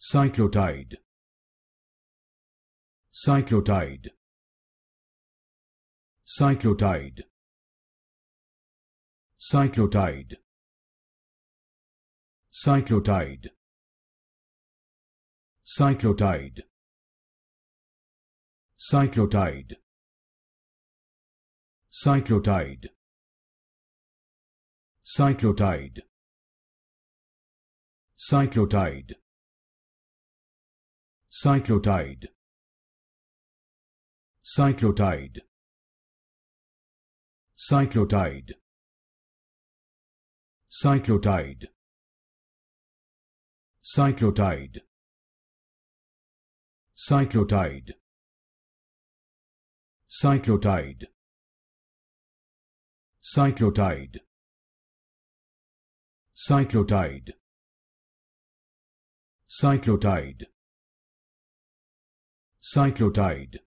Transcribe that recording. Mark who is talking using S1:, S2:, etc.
S1: cyclotide cyclotide cyclotide cyclotide cyclotide cyclotide cyclotide cyclotide cyclotide cyclotide cyclotide cyclotide cyclotide cyclotide cyclotide cyclotide cyclotide cyclotide cyclotide cyclotide cyclotide